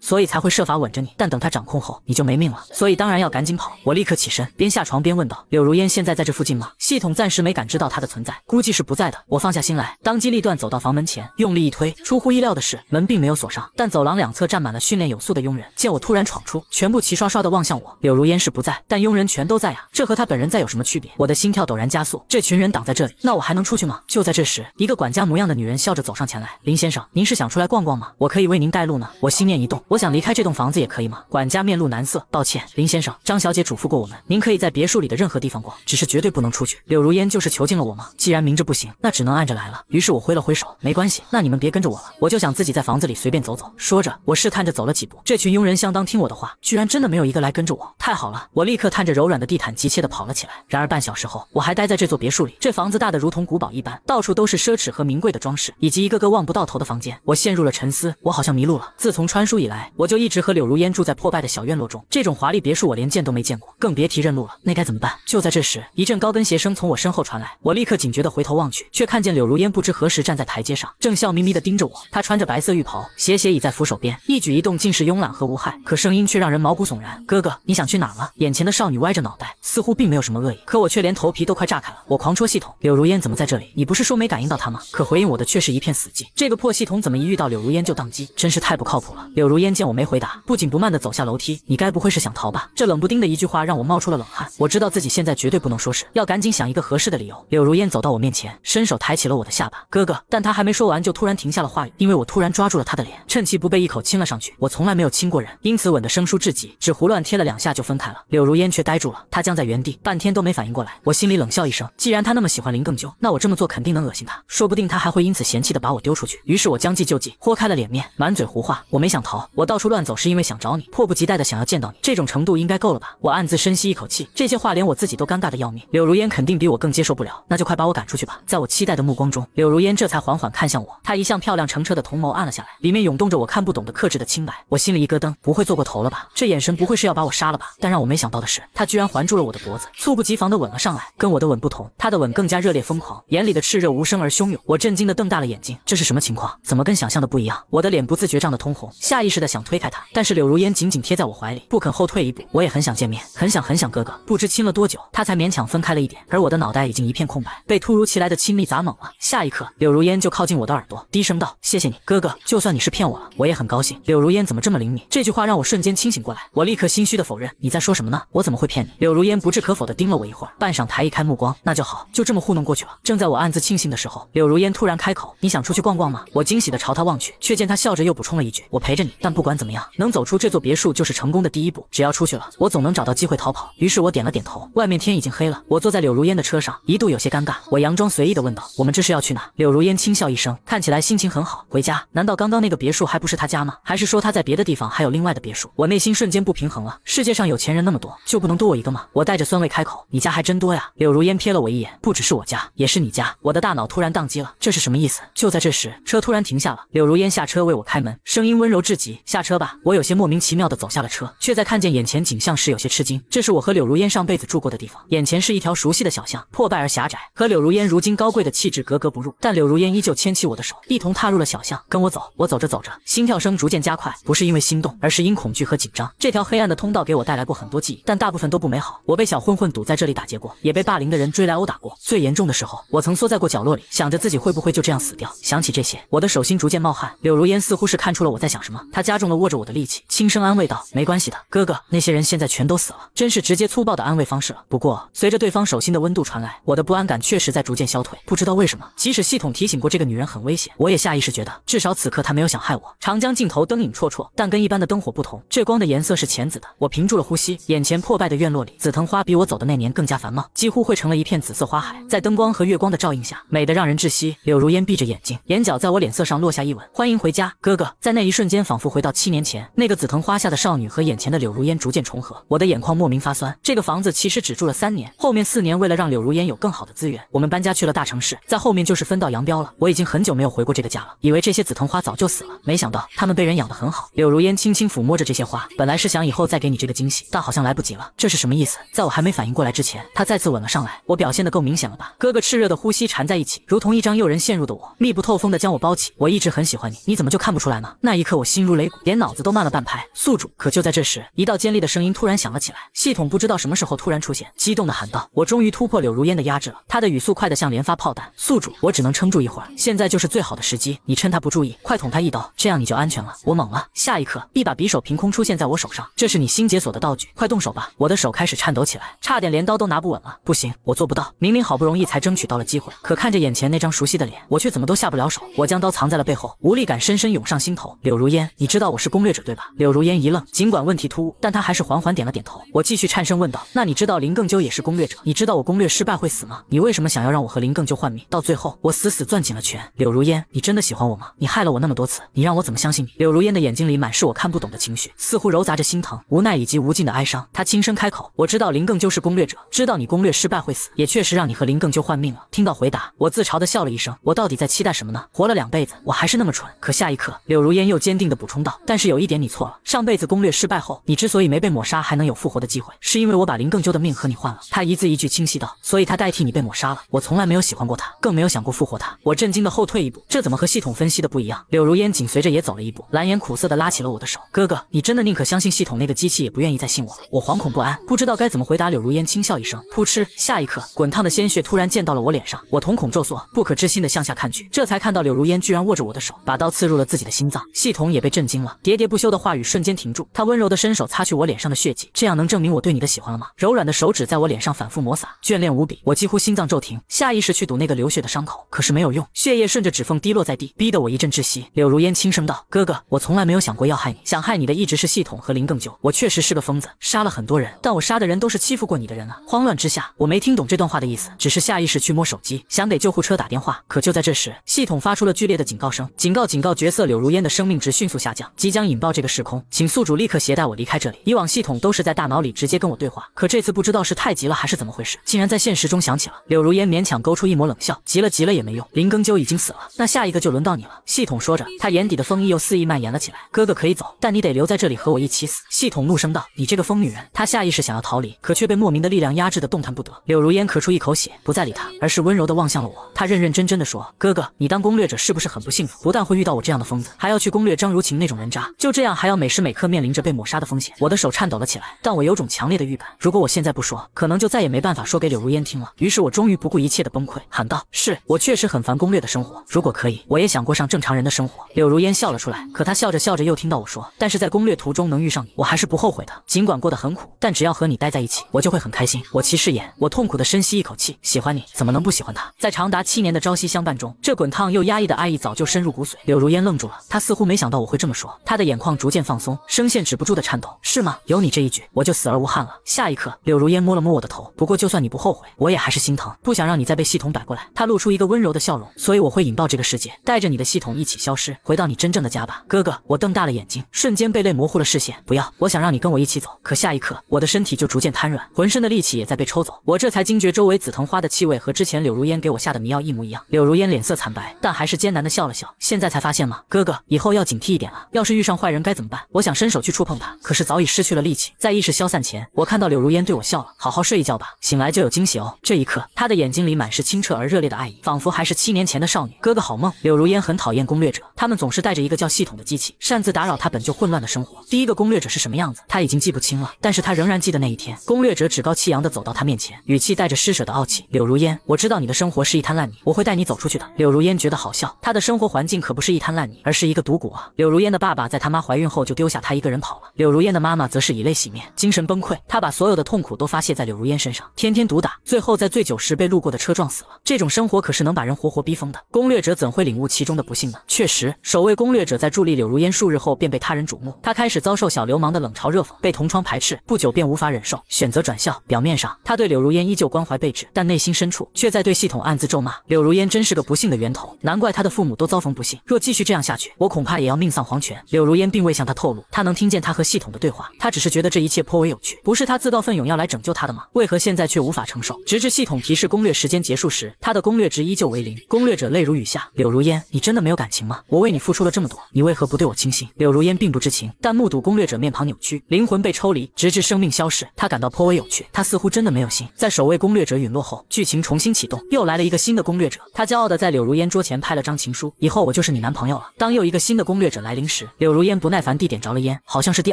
所以才会设法稳着你。但等他掌控后，你就没命了。所以当然要赶紧跑。我立刻起身，边下床边问道：“柳如烟现在在这附近吗？”系统暂时没感知到她的存在，估计是不在的。我放下心来，当机立断走到房门前，用力一推。出乎意料的是，门并没有锁上。但走廊两侧站满了训练有素的佣人，见我突然闯出，全部齐刷刷的望向我。柳如烟是不在，但佣人全都在呀。这和他本人在有什么区别？我的心跳陡然加速。这群人挡在这里，那我还能出去吗？就在这时，一个管家模样的女女人笑着走上前来，林先生，您是想出来逛逛吗？我可以为您带路呢。我心念一动，我想离开这栋房子也可以吗？管家面露难色，抱歉，林先生，张小姐嘱咐过我们，您可以在别墅里的任何地方逛，只是绝对不能出去。柳如烟就是囚禁了我吗？既然明着不行，那只能暗着来了。于是我挥了挥手，没关系，那你们别跟着我了，我就想自己在房子里随便走走。说着，我试探着走了几步，这群佣人相当听我的话，居然真的没有一个来跟着我，太好了！我立刻探着柔软的地毯，急切地跑了起来。然而半小时后，我还待在这座别墅里，这房子大的如同古堡一般，到处都是奢侈和名贵的装。以及一个个望不到头的房间，我陷入了沉思，我好像迷路了。自从穿书以来，我就一直和柳如烟住在破败的小院落中，这种华丽别墅我连见都没见过，更别提认路了。那该怎么办？就在这时，一阵高跟鞋声从我身后传来，我立刻警觉地回头望去，却看见柳如烟不知何时站在台阶上，正笑眯眯地盯着我。她穿着白色浴袍，斜斜倚在扶手边，一举一动尽是慵懒和无害，可声音却让人毛骨悚然。哥哥，你想去哪了？眼前的少女歪着脑袋，似乎并没有什么恶意，可我却连头皮都快炸开了。我狂戳系统，柳如烟怎么在这里？你不是说没感应到她吗？可回应我的。却是一片死寂。这个破系统怎么一遇到柳如烟就宕机，真是太不靠谱了。柳如烟见我没回答，不紧不慢地走下楼梯。你该不会是想逃吧？这冷不丁的一句话让我冒出了冷汗。我知道自己现在绝对不能说是，要赶紧想一个合适的理由。柳如烟走到我面前，伸手抬起了我的下巴。哥哥，但他还没说完就突然停下了话语，因为我突然抓住了他的脸，趁其不备一口亲了上去。我从来没有亲过人，因此吻得生疏至极，只胡乱贴了两下就分开了。柳如烟却呆住了，她僵在原地，半天都没反应过来。我心里冷笑一声，既然他那么喜欢林更久，那我这么做肯定能恶心他，说不定他还会因。此嫌弃的把我丢出去，于是我将计就计，豁开了脸面，满嘴胡话。我没想逃，我到处乱走是因为想找你，迫不及待的想要见到你，这种程度应该够了吧？我暗自深吸一口气，这些话连我自己都尴尬的要命。柳如烟肯定比我更接受不了，那就快把我赶出去吧。在我期待的目光中，柳如烟这才缓缓看向我，她一向漂亮澄澈的瞳眸暗了下来，里面涌动着我看不懂的克制的清白。我心里一咯噔，不会做过头了吧？这眼神不会是要把我杀了吧？但让我没想到的是，她居然环住了我的脖子，猝不及防的吻了上来。跟我的吻不同，她的吻更加热烈疯狂，眼里的炽热无声而汹涌。我震惊的瞪。瞪大了眼睛，这是什么情况？怎么跟想象的不一样？我的脸不自觉涨得通红，下意识的想推开他，但是柳如烟紧紧贴在我怀里，不肯后退一步。我也很想见面，很想很想哥哥。不知亲了多久，他才勉强分开了一点，而我的脑袋已经一片空白，被突如其来的亲密砸懵了。下一刻，柳如烟就靠近我的耳朵，低声道：“谢谢你，哥哥。就算你是骗我了，我也很高兴。”柳如烟怎么这么灵敏？这句话让我瞬间清醒过来，我立刻心虚的否认：“你在说什么呢？我怎么会骗你？”柳如烟不置可否的盯了我一会儿，半晌抬一开目光：“那就好，就这么糊弄过去了。”正在我暗自庆幸的时候，柳如烟突然开。口：“你想出去逛逛吗？我惊喜的朝他望去，却见他笑着又补充了一句：“我陪着你，但不管怎么样，能走出这座别墅就是成功的第一步。只要出去了，我总能找到机会逃跑。”于是我点了点头。外面天已经黑了，我坐在柳如烟的车上，一度有些尴尬。我佯装随意的问道：“我们这是要去哪？”柳如烟轻笑一声，看起来心情很好。回家？难道刚刚那个别墅还不是他家吗？还是说他在别的地方还有另外的别墅？我内心瞬间不平衡了。世界上有钱人那么多，就不能多我一个吗？我带着酸味开口：“你家还真多呀。”柳如烟瞥了我一眼：“不只是我家，也是你家。”我的大脑突然宕机了，这是什么？么意思，就在这时，车突然停下了。柳如烟下车为我开门，声音温柔至极。下车吧。我有些莫名其妙地走下了车，却在看见眼前景象时有些吃惊。这是我和柳如烟上辈子住过的地方。眼前是一条熟悉的小巷，破败而狭窄，和柳如烟如今高贵的气质格格不入。但柳如烟依旧牵起我的手，一同踏入了小巷。跟我走。我走着走着，心跳声逐渐加快，不是因为心动，而是因恐惧和紧张。这条黑暗的通道给我带来过很多记忆，但大部分都不美好。我被小混混堵在这里打劫过，也被霸凌的人追来殴打过。最严重的时候，我曾缩在过角落里，想着自己会不会就。这样死掉。想起这些，我的手心逐渐冒汗。柳如烟似乎是看出了我在想什么，她加重了握着我的力气，轻声安慰道：“没关系的，哥哥，那些人现在全都死了。”真是直接粗暴的安慰方式了。不过随着对方手心的温度传来，我的不安感确实在逐渐消退。不知道为什么，即使系统提醒过这个女人很危险，我也下意识觉得，至少此刻她没有想害我。长江尽头灯影绰绰，但跟一般的灯火不同，这光的颜色是浅紫的。我屏住了呼吸，眼前破败的院落里，紫藤花比我走的那年更加繁茂，几乎汇成了一片紫色花海，在灯光和月光的照应下，美得让人窒息。柳如烟。烟闭着眼睛，眼角在我脸色上落下一吻，欢迎回家，哥哥。在那一瞬间，仿佛回到七年前，那个紫藤花下的少女和眼前的柳如烟逐渐重合，我的眼眶莫名发酸。这个房子其实只住了三年，后面四年为了让柳如烟有更好的资源，我们搬家去了大城市，在后面就是分道扬镳了。我已经很久没有回过这个家了，以为这些紫藤花早就死了，没想到他们被人养得很好。柳如烟轻轻抚摸着这些花，本来是想以后再给你这个惊喜，但好像来不及了。这是什么意思？在我还没反应过来之前，他再次吻了上来。我表现得够明显了吧？哥哥炽热的呼吸缠在一起，如同一张诱人陷入。的我，密不透风的将我包起，我一直很喜欢你，你怎么就看不出来呢？那一刻我心如擂鼓，连脑子都慢了半拍。宿主，可就在这时，一道尖利的声音突然响了起来。系统不知道什么时候突然出现，激动的喊道：“我终于突破柳如烟的压制了。”他的语速快得像连发炮弹。宿主，我只能撑住一会儿，现在就是最好的时机，你趁他不注意，快捅他一刀，这样你就安全了。我懵了，下一刻一把匕首凭空出现在我手上，这是你新解锁的道具，快动手吧。我的手开始颤抖起来，差点连刀都拿不稳了。不行，我做不到，明明好不容易才争取到了机会，可看着眼前那张熟悉的脸。我却怎么都下不了手，我将刀藏在了背后，无力感深深涌上心头。柳如烟，你知道我是攻略者对吧？柳如烟一愣，尽管问题突兀，但她还是缓缓点了点头。我继续颤声问道：“那你知道林更鸠也是攻略者？你知道我攻略失败会死吗？你为什么想要让我和林更鸠换命？”到最后，我死死攥紧了拳。柳如烟，你真的喜欢我吗？你害了我那么多次，你让我怎么相信你？柳如烟的眼睛里满是我看不懂的情绪，似乎揉杂着心疼、无奈以及无尽的哀伤。她轻声开口：“我知道林更鸠是攻略者，知道你攻略失败会死，也确实让你和林更鸠换命了。”听到回答，我自嘲的笑了一声。我到。到底在期待什么呢？活了两辈子，我还是那么蠢。可下一刻，柳如烟又坚定的补充道：“但是有一点你错了，上辈子攻略失败后，你之所以没被抹杀，还能有复活的机会，是因为我把林更鸠的命和你换了。”他一字一句清晰道：“所以他代替你被抹杀了。我从来没有喜欢过他，更没有想过复活他。”我震惊的后退一步，这怎么和系统分析的不一样？柳如烟紧随着也走了一步，蓝颜苦涩的拉起了我的手：“哥哥，你真的宁可相信系统那个机器，也不愿意再信我？”了？”我惶恐不安，不知道该怎么回答。柳如烟轻笑一声，噗嗤，下一刻，滚烫的鲜血突然溅到了我脸上，我瞳孔骤缩，不可置信的向下。看去，这才看到柳如烟居然握着我的手，把刀刺入了自己的心脏。系统也被震惊了，喋喋不休的话语瞬间停住。他温柔的伸手擦去我脸上的血迹，这样能证明我对你的喜欢了吗？柔软的手指在我脸上反复摩擦，眷恋无比。我几乎心脏骤停，下意识去堵那个流血的伤口，可是没有用，血液顺着指缝滴落在地，逼得我一阵窒息。柳如烟轻声道：“哥哥，我从来没有想过要害你，想害你的一直是系统和林更久。我确实是个疯子，杀了很多人，但我杀的人都是欺负过你的人啊。”慌乱之下，我没听懂这段话的意思，只是下意识去摸手机，想给救护车打电话。可就在这时，系统发出了剧烈的警告声，警告警告角色柳如烟的生命值迅速下降，即将引爆这个时空，请宿主立刻携带我离开这里。以往系统都是在大脑里直接跟我对话，可这次不知道是太急了还是怎么回事，竟然在现实中响起了。柳如烟勉强勾出一抹冷笑，急了急了也没用，林更究已经死了，那下一个就轮到你了。系统说着，他眼底的封意又肆意蔓延了起来。哥哥可以走，但你得留在这里和我一起死。系统怒声道，你这个疯女人！他下意识想要逃离，可却被莫名的力量压制的动弹不得。柳如烟咳出一口血，不再理他，而是温柔的望向了我，他认认真真的说。哥哥，你当攻略者是不是很不幸福？不但会遇到我这样的疯子，还要去攻略张如晴那种人渣，就这样还要每时每刻面临着被抹杀的风险。我的手颤抖了起来，但我有种强烈的预感，如果我现在不说，可能就再也没办法说给柳如烟听了。于是我终于不顾一切的崩溃，喊道：“是我确实很烦攻略的生活，如果可以，我也想过上正常人的生活。”柳如烟笑了出来，可她笑着笑着又听到我说：“但是在攻略途中能遇上你，我还是不后悔的。尽管过得很苦，但只要和你待在一起，我就会很开心。”我歧视眼，我痛苦的深吸一口气，喜欢你怎么能不喜欢他？在长达七年的朝夕相伴。中，这滚烫又压抑的爱意早就深入骨髓。柳如烟愣住了，她似乎没想到我会这么说。她的眼眶逐渐放松，声线止不住的颤抖。是吗？有你这一句，我就死而无憾了。下一刻，柳如烟摸了摸我的头，不过就算你不后悔，我也还是心疼，不想让你再被系统摆过来。她露出一个温柔的笑容，所以我会引爆这个世界，带着你的系统一起消失，回到你真正的家吧，哥哥。我瞪大了眼睛，瞬间被泪模糊了视线。不要，我想让你跟我一起走。可下一刻，我的身体就逐渐瘫软，浑身的力气也在被抽走。我这才惊觉，周围紫藤花的气味和之前柳如烟给我下的迷药一模一样。柳如烟。脸色惨白，但还是艰难地笑了笑。现在才发现吗？哥哥，以后要警惕一点啊！要是遇上坏人该怎么办？我想伸手去触碰他，可是早已失去了力气。在意识消散前，我看到柳如烟对我笑了。好好睡一觉吧，醒来就有惊喜哦。这一刻，她的眼睛里满是清澈而热烈的爱意，仿佛还是七年前的少女。哥哥，好梦。柳如烟很讨厌攻略者，他们总是带着一个叫系统的机器，擅自打扰她本就混乱的生活。第一个攻略者是什么样子，他已经记不清了，但是他仍然记得那一天，攻略者趾高气扬地走到他面前，语气带着施舍的傲气。柳如烟，我知道你的生活是一滩烂泥，我会带你走出去。柳如烟觉得好笑，她的生活环境可不是一滩烂泥，而是一个毒谷啊！柳如烟的爸爸在他妈怀孕后就丢下她一个人跑了，柳如烟的妈妈则是以泪洗面，精神崩溃，她把所有的痛苦都发泄在柳如烟身上，天天毒打，最后在醉酒时被路过的车撞死了。这种生活可是能把人活活逼疯的，攻略者怎会领悟其中的不幸呢？确实，守卫攻略者在助力柳如烟数日后便被他人瞩目，他开始遭受小流氓的冷嘲热讽，被同窗排斥，不久便无法忍受，选择转校。表面上他对柳如烟依旧关怀备至，但内心深处却在对系统暗自咒骂：柳如烟真是个。不幸的源头，难怪他的父母都遭逢不幸。若继续这样下去，我恐怕也要命丧黄泉。柳如烟并未向他透露，他能听见他和系统的对话。他只是觉得这一切颇为有趣，不是他自告奋勇要来拯救他的吗？为何现在却无法承受？直至系统提示攻略时间结束时，他的攻略值依旧为零。攻略者泪如雨下。柳如烟，你真的没有感情吗？我为你付出了这么多，你为何不对我倾心？柳如烟并不知情，但目睹攻略者面庞扭曲，灵魂被抽离，直至生命消逝，他感到颇为有趣。他似乎真的没有心。在守卫攻略者陨落后，剧情重新启动，又来了一个新的攻略者。他骄傲的。在柳如烟桌前拍了张情书，以后我就是你男朋友了。当又一个新的攻略者来临时，柳如烟不耐烦地点着了烟，好像是第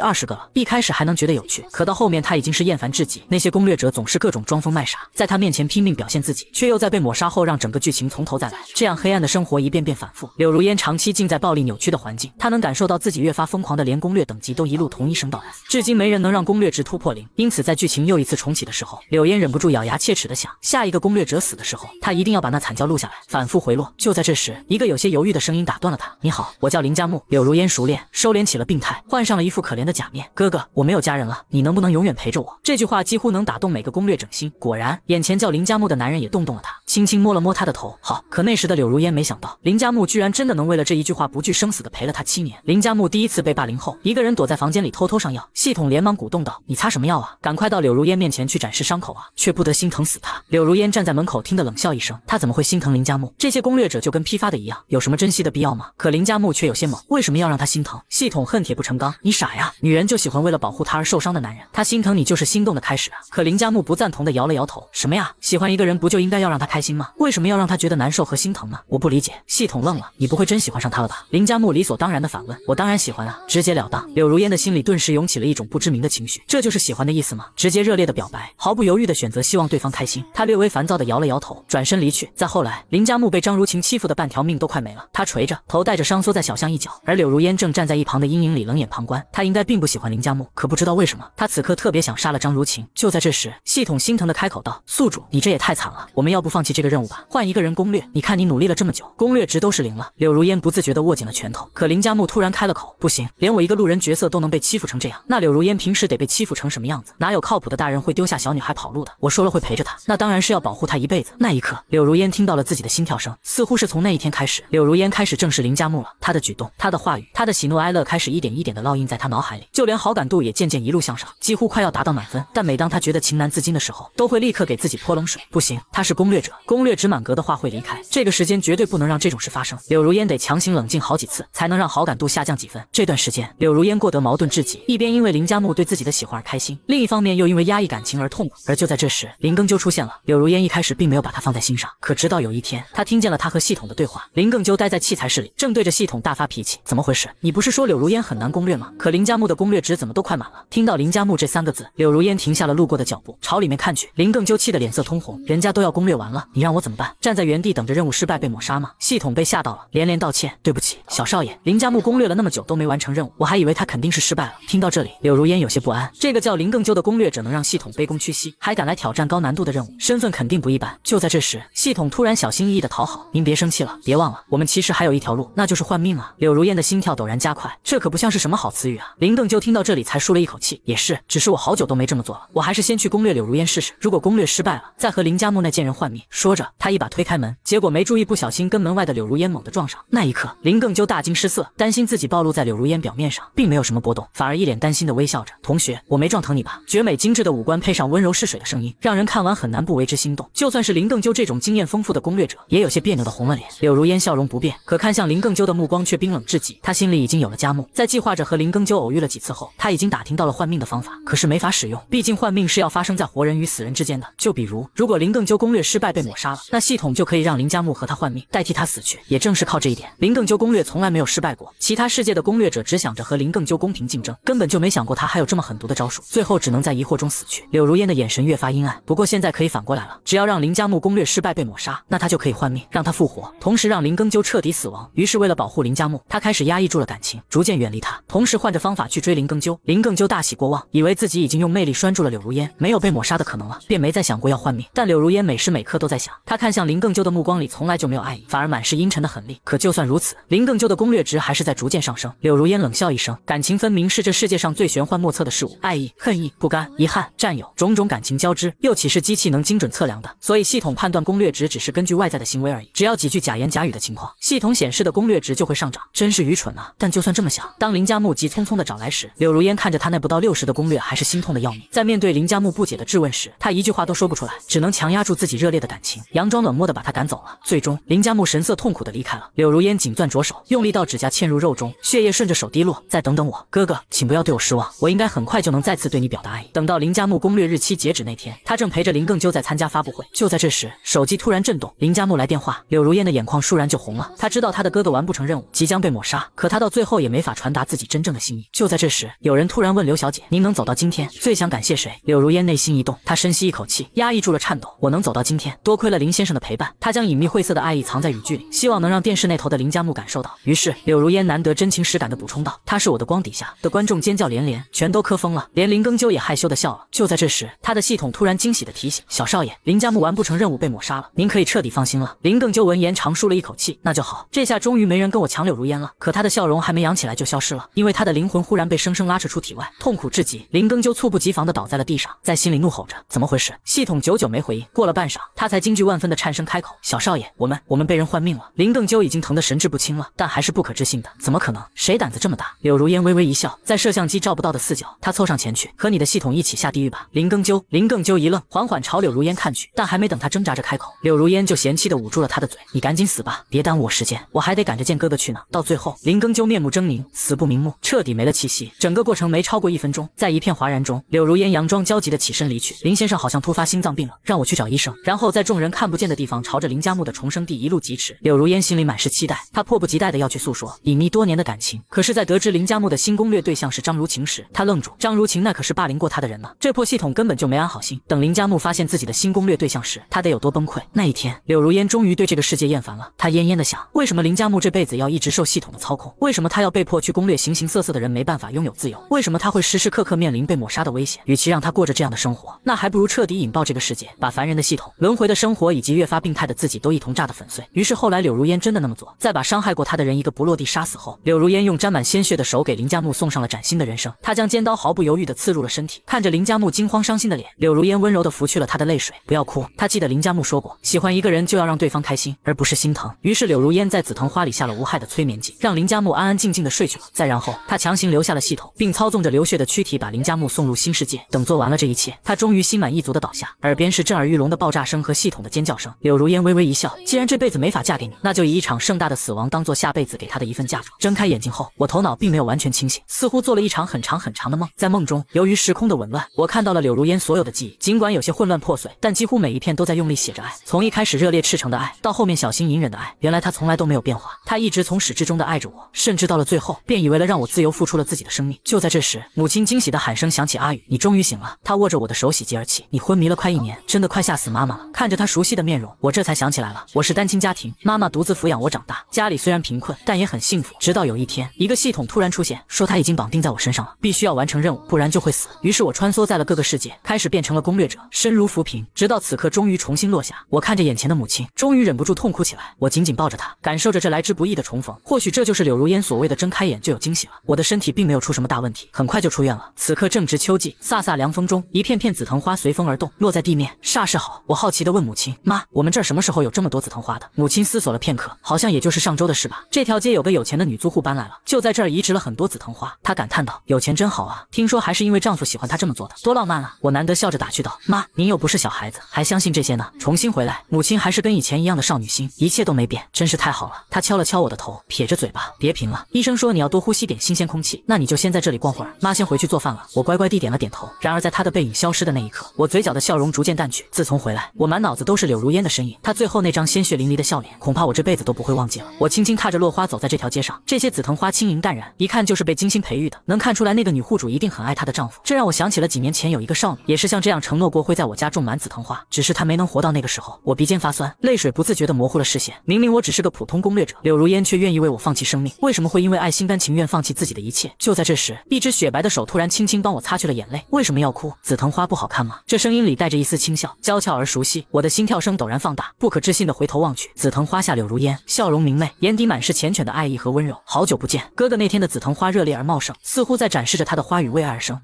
二十个了。一开始还能觉得有趣，可到后面他已经是厌烦至极。那些攻略者总是各种装疯卖傻，在他面前拼命表现自己，却又在被抹杀后让整个剧情从头再来。这样黑暗的生活一遍遍反复。柳如烟长期浸在暴力扭曲的环境，她能感受到自己越发疯狂的，连攻略等级都一路同一声到来。至今没人能让攻略值突破零。因此在剧情又一次重启的时候，柳烟忍不住咬牙切齿的想：下一个攻略者死的时候，他一定要把那惨叫录下来，反复。复回落，就在这时，一个有些犹豫的声音打断了他。你好，我叫林佳木。柳如烟熟练收敛起了病态，换上了一副可怜的假面。哥哥，我没有家人了，你能不能永远陪着我？这句话几乎能打动每个攻略整心。果然，眼前叫林佳木的男人也动动了他，轻轻摸了摸他的头。好。可那时的柳如烟没想到，林佳木居然真的能为了这一句话不惧生死的陪了他七年。林佳木第一次被霸凌后，一个人躲在房间里偷偷上药。系统连忙鼓动道：“你擦什么药啊？赶快到柳如烟面前去展示伤口啊！”却不得心疼死他。柳如烟站在门口听得冷笑一声，他怎么会心疼林佳木？这些攻略者就跟批发的一样，有什么珍惜的必要吗？可林佳木却有些懵，为什么要让他心疼？系统恨铁不成钢，你傻呀，女人就喜欢为了保护她而受伤的男人，他心疼你就是心动的开始啊。可林佳木不赞同的摇了摇头，什么呀，喜欢一个人不就应该要让他开心吗？为什么要让他觉得难受和心疼呢？我不理解。系统愣了，你不会真喜欢上他了吧？林佳木理所当然的反问，我当然喜欢啊，直截了当。柳如烟的心里顿时涌起了一种不知名的情绪，这就是喜欢的意思吗？直接热烈的表白，毫不犹豫的选择，希望对方开心。他略微烦躁的摇了摇头，转身离去。再后来，林佳木。被张如晴欺负的半条命都快没了，他垂着头，带着伤缩在小巷一角，而柳如烟正站在一旁的阴影里冷眼旁观。他应该并不喜欢林家木，可不知道为什么，他此刻特别想杀了张如晴。就在这时，系统心疼的开口道：“宿主，你这也太惨了，我们要不放弃这个任务吧，换一个人攻略。你看你努力了这么久，攻略值都是零了。”柳如烟不自觉的握紧了拳头。可林家木突然开了口：“不行，连我一个路人角色都能被欺负成这样，那柳如烟平时得被欺负成什么样子？哪有靠谱的大人会丢下小女孩跑路的？我说了会陪着她，那当然是要保护她一辈子。”那一刻，柳如烟听到了自己的心跳。似乎是从那一天开始，柳如烟开始正视林家木了。她的举动，她的话语，她的喜怒哀乐，开始一点一点地烙印在他脑海里，就连好感度也渐渐一路向上，几乎快要达到满分。但每当他觉得情难自禁的时候，都会立刻给自己泼冷水。不行，他是攻略者，攻略值满格的话会离开。这个时间绝对不能让这种事发生。柳如烟得强行冷静好几次，才能让好感度下降几分。这段时间，柳如烟过得矛盾至极，一边因为林家木对自己的喜欢而开心，另一方面又因为压抑感情而痛苦。而就在这时，林更揪出现了。柳如烟一开始并没有把他放在心上，可直到有一天，他。他听见了他和系统的对话，林更纠待在器材室里，正对着系统大发脾气。怎么回事？你不是说柳如烟很难攻略吗？可林家木的攻略值怎么都快满了？听到林家木这三个字，柳如烟停下了路过的脚步，朝里面看去。林更纠气得脸色通红，人家都要攻略完了，你让我怎么办？站在原地等着任务失败被抹杀吗？系统被吓到了，连连道歉，对不起，小少爷。林家木攻略了那么久都没完成任务，我还以为他肯定是失败了。听到这里，柳如烟有些不安。这个叫林更纠的攻略者能让系统卑躬屈膝，还敢来挑战高难度的任务，身份肯定不一般。就在这时，系统突然小心翼翼的。讨好您别生气了，别忘了，我们其实还有一条路，那就是换命啊！柳如烟的心跳陡然加快，这可不像是什么好词语啊！林更揪听到这里才舒了一口气，也是，只是我好久都没这么做了，我还是先去攻略柳如烟试试，如果攻略失败了，再和林家木那贱人换命。说着，他一把推开门，结果没注意，不小心跟门外的柳如烟猛地撞上。那一刻，林更揪大惊失色，担心自己暴露在柳如烟表面上并没有什么波动，反而一脸担心的微笑着：“同学，我没撞疼你吧？”绝美精致的五官配上温柔似水的声音，让人看完很难不为之心动。就算是林更揪这种经验丰富的攻略者，也。有些别扭的红了脸，柳如烟笑容不变，可看向林更究的目光却冰冷至极。她心里已经有了佳木，在计划着和林更究偶遇了几次后，他已经打听到了换命的方法，可是没法使用，毕竟换命是要发生在活人与死人之间的。就比如，如果林更究攻略失败被抹杀了，那系统就可以让林佳木和他换命，代替他死去。也正是靠这一点，林更究攻略从来没有失败过。其他世界的攻略者只想着和林更究公平竞争，根本就没想过他还有这么狠毒的招数，最后只能在疑惑中死去。柳如烟的眼神越发阴暗，不过现在可以反过来了，只要让林佳木攻略失败被抹杀，那他就可以换。让他复活，同时让林更究彻底死亡。于是为了保护林家木，他开始压抑住了感情，逐渐远离他，同时换着方法去追林更究。林更究大喜过望，以为自己已经用魅力拴住了柳如烟，没有被抹杀的可能了，便没再想过要换命。但柳如烟每时每刻都在想，他看向林更究的目光里从来就没有爱意，反而满是阴沉的狠戾。可就算如此，林更究的攻略值还是在逐渐上升。柳如烟冷笑一声，感情分明是这世界上最玄幻莫测的事物，爱意、恨意、不甘、遗憾、占有，种种感情交织，又岂是机器能精准测量的？所以系统判断攻略值只是根据外在的为。微而已，只要几句假言假语的情况，系统显示的攻略值就会上涨，真是愚蠢啊！但就算这么想，当林佳木急匆匆的找来时，柳如烟看着他那不到六十的攻略，还是心痛的要命。在面对林佳木不解的质问时，他一句话都说不出来，只能强压住自己热烈的感情，佯装冷漠的把他赶走了。最终，林佳木神色痛苦的离开了。柳如烟紧攥着手，用力到指甲嵌入肉中，血液顺着手滴落。再等等我，哥哥，请不要对我失望，我应该很快就能再次对你表达爱意。等到林佳木攻略日期截止那天，他正陪着林更究在参加发布会，就在这时，手机突然震动，林佳木来电。电话，柳如烟的眼眶倏然就红了。她知道她的哥哥完不成任务，即将被抹杀，可她到最后也没法传达自己真正的心意。就在这时，有人突然问刘小姐：“您能走到今天，最想感谢谁？”柳如烟内心一动，她深吸一口气，压抑住了颤抖。我能走到今天，多亏了林先生的陪伴。她将隐秘晦涩的爱意藏在语句里，希望能让电视那头的林家木感受到。于是，柳如烟难得真情实感的补充道：“他是我的光。”底下的观众尖叫连连，全都磕疯了，连林更究也害羞的笑了。就在这时，他的系统突然惊喜的提醒：“小少爷，林家木完不成任务被抹杀了，您可以彻底放心了。”林更纠闻言长舒了一口气，那就好，这下终于没人跟我抢柳如烟了。可他的笑容还没扬起来就消失了，因为他的灵魂忽然被生生拉扯出体外，痛苦至极。林更纠猝不及防的倒在了地上，在心里怒吼着：怎么回事？系统久久没回应。过了半晌，他才惊惧万分的颤声开口：小少爷，我们我们被人换命了。林更纠已经疼得神志不清了，但还是不可置信的：怎么可能？谁胆子这么大？柳如烟微微一笑，在摄像机照不到的四角，他凑上前去：和你的系统一起下地狱吧，林更纠。林更纠一愣，缓缓朝柳如烟看去，但还没等他挣扎着开口，柳如烟就嫌弃的。捂住了他的嘴，你赶紧死吧，别耽误我时间，我还得赶着见哥哥去呢。到最后，林更鸠面目狰狞，死不瞑目，彻底没了气息。整个过程没超过一分钟，在一片哗然中，柳如烟佯装焦急的起身离去。林先生好像突发心脏病了，让我去找医生。然后在众人看不见的地方，朝着林家木的重生地一路疾驰。柳如烟心里满是期待，她迫不及待的要去诉说隐秘多年的感情。可是，在得知林家木的新攻略对象是张如晴时，她愣住。张如晴那可是霸凌过她的人呢，这破系统根本就没安好心。等林家木发现自己的新攻略对象时，他得有多崩溃？那一天，柳如烟。终于对这个世界厌烦了，他恹恹的想，为什么林佳木这辈子要一直受系统的操控？为什么他要被迫去攻略形形色色的人，没办法拥有自由？为什么他会时时刻刻面临被抹杀的危险？与其让他过着这样的生活，那还不如彻底引爆这个世界，把凡人的系统、轮回的生活以及越发病态的自己都一同炸得粉碎。于是后来，柳如烟真的那么做，在把伤害过他的人一个不落地杀死后，柳如烟用沾满鲜血的手给林佳木送上了崭新的人生。他将尖刀毫不犹豫地刺入了身体，看着林佳木惊慌伤心的脸，柳如烟温柔地拂去了他的泪水，不要哭。他记得林佳木说过，喜欢一个人就要让。对方开心而不是心疼，于是柳如烟在紫藤花里下了无害的催眠剂，让林嘉木安安静静的睡去了。再然后，她强行留下了系统，并操纵着流血的躯体把林嘉木送入新世界。等做完了这一切，她终于心满意足的倒下，耳边是震耳欲聋的爆炸声和系统的尖叫声。柳如烟微微一笑，既然这辈子没法嫁给你，那就以一场盛大的死亡当做下辈子给他的一份嫁妆。睁开眼睛后，我头脑并没有完全清醒，似乎做了一场很长很长的梦。在梦中，由于时空的紊乱，我看到了柳如烟所有的记忆，尽管有些混乱破碎，但几乎每一片都在用力写着爱。从一开始热烈赤诚。的爱到后面，小心隐忍的爱，原来他从来都没有变化，他一直从始至终的爱着我，甚至到了最后，便以为了让我自由，付出了自己的生命。就在这时，母亲惊喜的喊声响起：“阿宇，你终于醒了！”他握着我的手，喜极而泣：“你昏迷了快一年，真的快吓死妈妈了。”看着他熟悉的面容，我这才想起来了，我是单亲家庭，妈妈独自抚养我长大，家里虽然贫困，但也很幸福。直到有一天，一个系统突然出现，说他已经绑定在我身上了，必须要完成任务，不然就会死。于是我穿梭在了各个世界，开始变成了攻略者，身如浮萍，直到此刻，终于重新落下。我看着眼前的母亲。终于忍不住痛哭起来，我紧紧抱着他，感受着这来之不易的重逢。或许这就是柳如烟所谓的睁开眼就有惊喜了。我的身体并没有出什么大问题，很快就出院了。此刻正值秋季，飒飒凉风中，一片片紫藤花随风而动，落在地面，煞是好。我好奇地问母亲：“妈，我们这儿什么时候有这么多紫藤花的？”母亲思索了片刻，好像也就是上周的事吧。这条街有个有钱的女租户搬来了，就在这儿移植了很多紫藤花。她感叹道：“有钱真好啊！听说还是因为丈夫喜欢她这么做的，多浪漫啊！”我难得笑着打趣道：“妈，您又不是小孩子，还相信这些呢？”重新回来，母亲还是跟以前。一样的少女心，一切都没变，真是太好了。他敲了敲我的头，撇着嘴巴，别贫了。医生说你要多呼吸点新鲜空气，那你就先在这里逛会儿。妈先回去做饭了。我乖乖地点了点头。然而在她的背影消失的那一刻，我嘴角的笑容逐渐淡去。自从回来，我满脑子都是柳如烟的身影，她最后那张鲜血淋漓的笑脸，恐怕我这辈子都不会忘记了。我轻轻踏着落花走在这条街上，这些紫藤花轻盈淡然，一看就是被精心培育的，能看出来那个女户主一定很爱她的丈夫。这让我想起了几年前有一个少女，也是像这样承诺过会在我家种满紫藤花，只是她没能活到那个时候。我鼻尖发酸，泪。水。水不自觉地模糊了视线。明明我只是个普通攻略者，柳如烟却愿意为我放弃生命。为什么会因为爱，心甘情愿放弃自己的一切？就在这时，一只雪白的手突然轻轻帮我擦去了眼泪。为什么要哭？紫藤花不好看吗？这声音里带着一丝轻笑，娇俏而熟悉。我的心跳声陡然放大，不可置信地回头望去。紫藤花下，柳如烟笑容明媚，眼底满是缱绻的爱意和温柔。好久不见，哥哥那天的紫藤花热烈而茂盛，似乎在展示着他的花语——为爱而生。